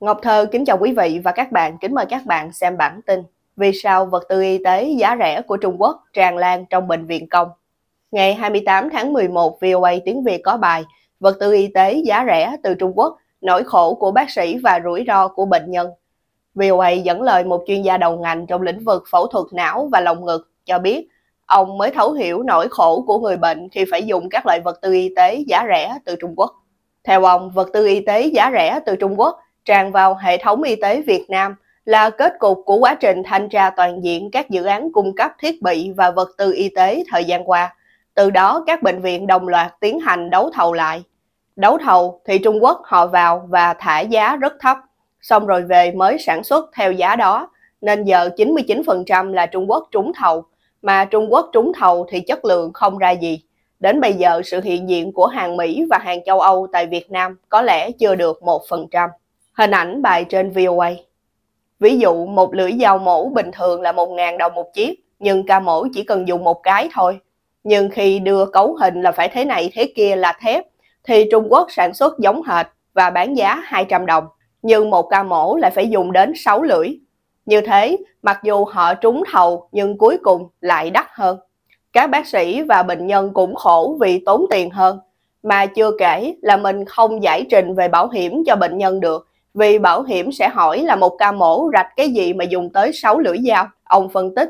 Ngọc Thơ kính chào quý vị và các bạn, kính mời các bạn xem bản tin Vì sao vật tư y tế giá rẻ của Trung Quốc tràn lan trong bệnh viện công? Ngày 28 tháng 11, VOA tiếng Việt có bài Vật tư y tế giá rẻ từ Trung Quốc, nỗi khổ của bác sĩ và rủi ro của bệnh nhân. VOA dẫn lời một chuyên gia đầu ngành trong lĩnh vực phẫu thuật não và lồng ngực cho biết ông mới thấu hiểu nỗi khổ của người bệnh khi phải dùng các loại vật tư y tế giá rẻ từ Trung Quốc. Theo ông, vật tư y tế giá rẻ từ Trung Quốc – tràn vào hệ thống y tế Việt Nam là kết cục của quá trình thanh tra toàn diện các dự án cung cấp thiết bị và vật tư y tế thời gian qua. Từ đó các bệnh viện đồng loạt tiến hành đấu thầu lại. Đấu thầu thì Trung Quốc họ vào và thả giá rất thấp, xong rồi về mới sản xuất theo giá đó, nên giờ 99% là Trung Quốc trúng thầu, mà Trung Quốc trúng thầu thì chất lượng không ra gì. Đến bây giờ sự hiện diện của hàng Mỹ và hàng châu Âu tại Việt Nam có lẽ chưa được 1%. Hình ảnh bài trên VOA. Ví dụ một lưỡi dao mổ bình thường là 1.000 đồng một chiếc, nhưng ca mổ chỉ cần dùng một cái thôi. Nhưng khi đưa cấu hình là phải thế này thế kia là thép, thì Trung Quốc sản xuất giống hệt và bán giá 200 đồng. Nhưng một ca mổ lại phải dùng đến 6 lưỡi. Như thế, mặc dù họ trúng thầu nhưng cuối cùng lại đắt hơn. Các bác sĩ và bệnh nhân cũng khổ vì tốn tiền hơn. Mà chưa kể là mình không giải trình về bảo hiểm cho bệnh nhân được vì bảo hiểm sẽ hỏi là một ca mổ rạch cái gì mà dùng tới 6 lưỡi dao. Ông phân tích,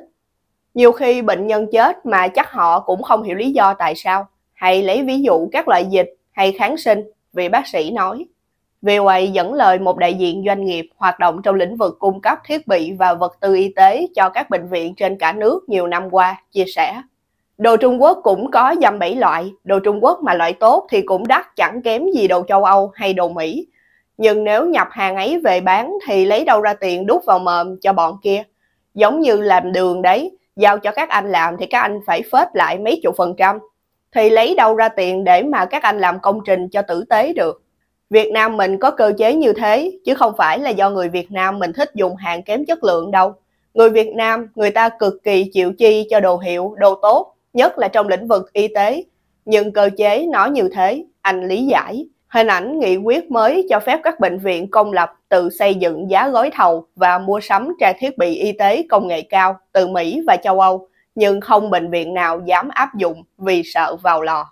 nhiều khi bệnh nhân chết mà chắc họ cũng không hiểu lý do tại sao. Hay lấy ví dụ các loại dịch hay kháng sinh, vì bác sĩ nói. VOA dẫn lời một đại diện doanh nghiệp hoạt động trong lĩnh vực cung cấp thiết bị và vật tư y tế cho các bệnh viện trên cả nước nhiều năm qua, chia sẻ. Đồ Trung Quốc cũng có dăm bảy loại, đồ Trung Quốc mà loại tốt thì cũng đắt chẳng kém gì đồ châu Âu hay đồ Mỹ, nhưng nếu nhập hàng ấy về bán thì lấy đâu ra tiền đút vào mồm cho bọn kia. Giống như làm đường đấy, giao cho các anh làm thì các anh phải phết lại mấy chục phần trăm. Thì lấy đâu ra tiền để mà các anh làm công trình cho tử tế được. Việt Nam mình có cơ chế như thế, chứ không phải là do người Việt Nam mình thích dùng hàng kém chất lượng đâu. Người Việt Nam, người ta cực kỳ chịu chi cho đồ hiệu, đồ tốt, nhất là trong lĩnh vực y tế. Nhưng cơ chế nó như thế, anh lý giải. Hình ảnh nghị quyết mới cho phép các bệnh viện công lập tự xây dựng giá gói thầu và mua sắm trang thiết bị y tế công nghệ cao từ Mỹ và châu Âu, nhưng không bệnh viện nào dám áp dụng vì sợ vào lò.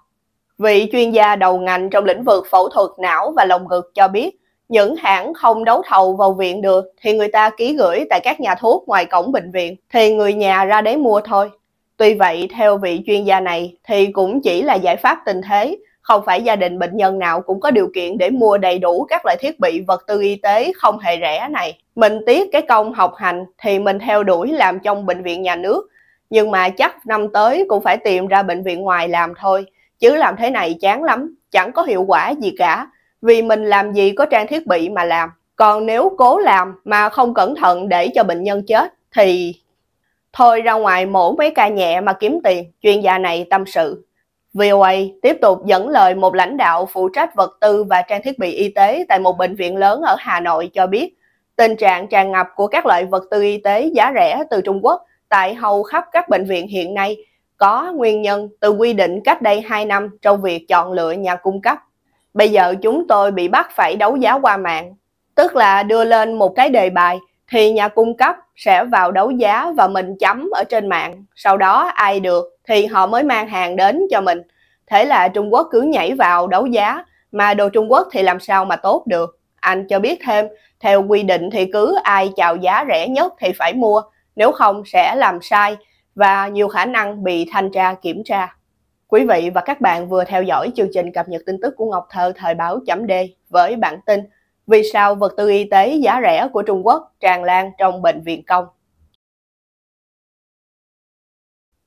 Vị chuyên gia đầu ngành trong lĩnh vực phẫu thuật não và lồng ngực cho biết, những hãng không đấu thầu vào viện được thì người ta ký gửi tại các nhà thuốc ngoài cổng bệnh viện thì người nhà ra đấy mua thôi. Tuy vậy, theo vị chuyên gia này thì cũng chỉ là giải pháp tình thế không phải gia đình bệnh nhân nào cũng có điều kiện để mua đầy đủ các loại thiết bị vật tư y tế không hề rẻ này. Mình tiếc cái công học hành thì mình theo đuổi làm trong bệnh viện nhà nước, nhưng mà chắc năm tới cũng phải tìm ra bệnh viện ngoài làm thôi, chứ làm thế này chán lắm, chẳng có hiệu quả gì cả, vì mình làm gì có trang thiết bị mà làm. Còn nếu cố làm mà không cẩn thận để cho bệnh nhân chết thì thôi ra ngoài mổ mấy ca nhẹ mà kiếm tiền, chuyên gia này tâm sự. VOA tiếp tục dẫn lời một lãnh đạo phụ trách vật tư và trang thiết bị y tế tại một bệnh viện lớn ở Hà Nội cho biết, tình trạng tràn ngập của các loại vật tư y tế giá rẻ từ Trung Quốc tại hầu khắp các bệnh viện hiện nay có nguyên nhân từ quy định cách đây 2 năm trong việc chọn lựa nhà cung cấp. Bây giờ chúng tôi bị bắt phải đấu giá qua mạng, tức là đưa lên một cái đề bài thì nhà cung cấp sẽ vào đấu giá và mình chấm ở trên mạng, sau đó ai được thì họ mới mang hàng đến cho mình. Thế là Trung Quốc cứ nhảy vào đấu giá, mà đồ Trung Quốc thì làm sao mà tốt được. Anh cho biết thêm, theo quy định thì cứ ai chào giá rẻ nhất thì phải mua, nếu không sẽ làm sai và nhiều khả năng bị thanh tra kiểm tra. Quý vị và các bạn vừa theo dõi chương trình cập nhật tin tức của Ngọc Thơ thời báo chấm D với bản tin Vì sao vật tư y tế giá rẻ của Trung Quốc tràn lan trong bệnh viện công?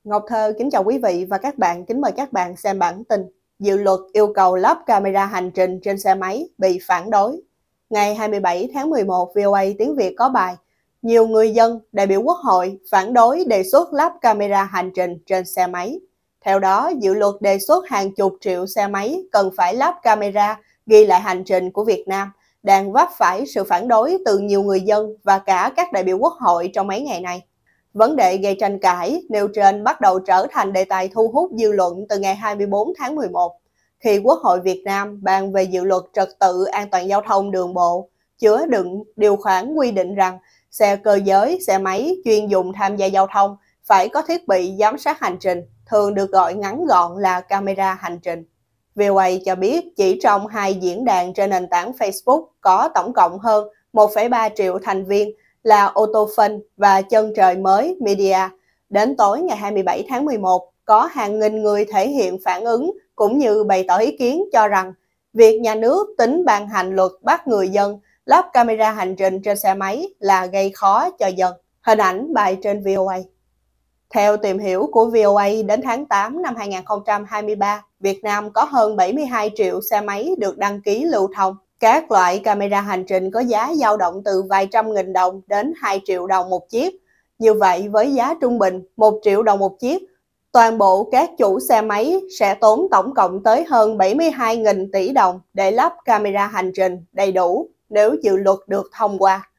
Ngọc Thơ kính chào quý vị và các bạn, kính mời các bạn xem bản tin Dự luật yêu cầu lắp camera hành trình trên xe máy bị phản đối. Ngày 27 tháng 11, VOA tiếng Việt có bài Nhiều người dân, đại biểu quốc hội phản đối đề xuất lắp camera hành trình trên xe máy. Theo đó, dự luật đề xuất hàng chục triệu xe máy cần phải lắp camera ghi lại hành trình của Việt Nam đang vấp phải sự phản đối từ nhiều người dân và cả các đại biểu quốc hội trong mấy ngày này. Vấn đề gây tranh cãi nêu trên bắt đầu trở thành đề tài thu hút dư luận từ ngày 24 tháng 11, khi Quốc hội Việt Nam bàn về dự luật trật tự an toàn giao thông đường bộ, chứa đựng điều khoản quy định rằng xe cơ giới, xe máy chuyên dùng tham gia giao thông phải có thiết bị giám sát hành trình, thường được gọi ngắn gọn là camera hành trình. VOA cho biết chỉ trong hai diễn đàn trên nền tảng Facebook có tổng cộng hơn 1,3 triệu thành viên là ô và chân trời mới media. Đến tối ngày 27 tháng 11, có hàng nghìn người thể hiện phản ứng cũng như bày tỏ ý kiến cho rằng việc nhà nước tính ban hành luật bắt người dân lắp camera hành trình trên xe máy là gây khó cho dân. Hình ảnh bài trên VOA. Theo tìm hiểu của VOA đến tháng 8 năm 2023, Việt Nam có hơn 72 triệu xe máy được đăng ký lưu thông các loại camera hành trình có giá dao động từ vài trăm nghìn đồng đến 2 triệu đồng một chiếc. Như vậy với giá trung bình 1 triệu đồng một chiếc, toàn bộ các chủ xe máy sẽ tốn tổng cộng tới hơn 72.000 tỷ đồng để lắp camera hành trình đầy đủ nếu dự luật được thông qua.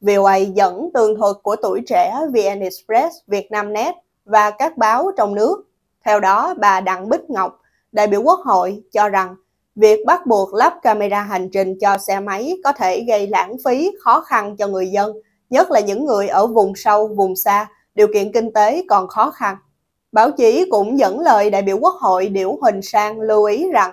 VOA dẫn tường thuật của tuổi trẻ VN Express, Vietnamnet và các báo trong nước. Theo đó, bà Đặng Bích Ngọc, đại biểu Quốc hội, cho rằng Việc bắt buộc lắp camera hành trình cho xe máy có thể gây lãng phí, khó khăn cho người dân, nhất là những người ở vùng sâu, vùng xa, điều kiện kinh tế còn khó khăn. Báo chí cũng dẫn lời đại biểu Quốc hội Điểu Huỳnh Sang lưu ý rằng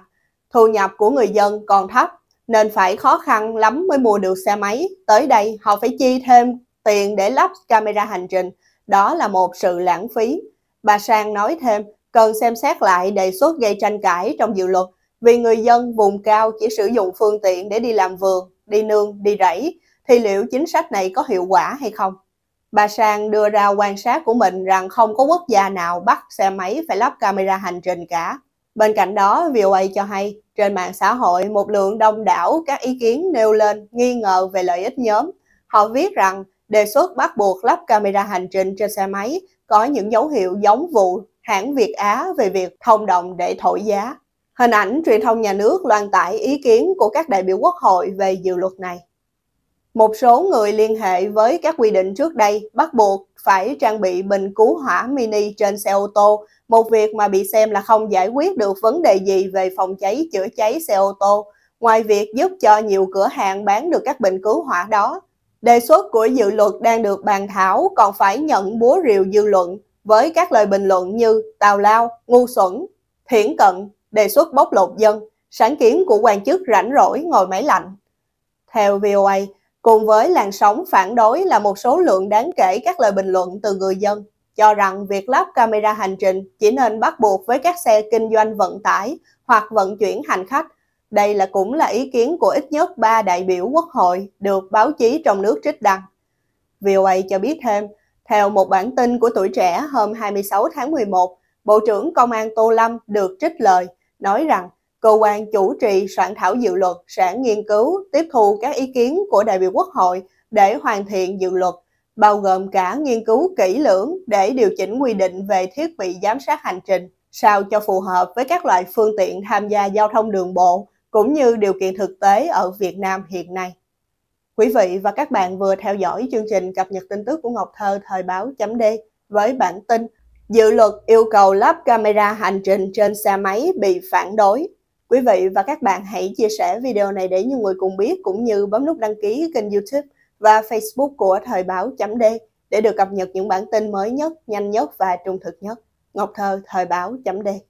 thu nhập của người dân còn thấp nên phải khó khăn lắm mới mua được xe máy. Tới đây họ phải chi thêm tiền để lắp camera hành trình. Đó là một sự lãng phí. Bà Sang nói thêm cần xem xét lại đề xuất gây tranh cãi trong dự luật vì người dân vùng cao chỉ sử dụng phương tiện để đi làm vườn, đi nương, đi rẫy, thì liệu chính sách này có hiệu quả hay không? Bà Sang đưa ra quan sát của mình rằng không có quốc gia nào bắt xe máy phải lắp camera hành trình cả. Bên cạnh đó, VOA cho hay, trên mạng xã hội một lượng đông đảo các ý kiến nêu lên nghi ngờ về lợi ích nhóm. Họ viết rằng đề xuất bắt buộc lắp camera hành trình trên xe máy có những dấu hiệu giống vụ hãng Việt Á về việc thông đồng để thổi giá. Hình ảnh truyền thông nhà nước loan tải ý kiến của các đại biểu quốc hội về dự luật này. Một số người liên hệ với các quy định trước đây bắt buộc phải trang bị bình cứu hỏa mini trên xe ô tô, một việc mà bị xem là không giải quyết được vấn đề gì về phòng cháy chữa cháy xe ô tô, ngoài việc giúp cho nhiều cửa hàng bán được các bình cứu hỏa đó. Đề xuất của dự luật đang được bàn thảo còn phải nhận búa rìu dư luận với các lời bình luận như tào lao, ngu xuẩn, thiển cận, đề xuất bóc lột dân, sáng kiến của quan chức rảnh rỗi ngồi máy lạnh. Theo VOA, cùng với làn sóng phản đối là một số lượng đáng kể các lời bình luận từ người dân cho rằng việc lắp camera hành trình chỉ nên bắt buộc với các xe kinh doanh vận tải hoặc vận chuyển hành khách. Đây là cũng là ý kiến của ít nhất ba đại biểu quốc hội được báo chí trong nước trích đăng. VOA cho biết thêm, theo một bản tin của tuổi trẻ hôm 26 tháng 11, Bộ trưởng Công an Tô Lâm được trích lời – nói rằng cơ quan chủ trì soạn thảo dự luật sẽ nghiên cứu tiếp thu các ý kiến của đại biểu quốc hội để hoàn thiện dự luật, bao gồm cả nghiên cứu kỹ lưỡng để điều chỉnh quy định về thiết bị giám sát hành trình sao cho phù hợp với các loại phương tiện tham gia giao thông đường bộ cũng như điều kiện thực tế ở Việt Nam hiện nay. Quý vị và các bạn vừa theo dõi chương trình cập nhật tin tức của Ngọc Thơ thời báo chấm D với bản tin Dự luật yêu cầu lắp camera hành trình trên xe máy bị phản đối. Quý vị và các bạn hãy chia sẻ video này để nhiều người cùng biết cũng như bấm nút đăng ký kênh YouTube và Facebook của Thời báo D để được cập nhật những bản tin mới nhất, nhanh nhất và trung thực nhất. Ngọc Thơ, Thời báo D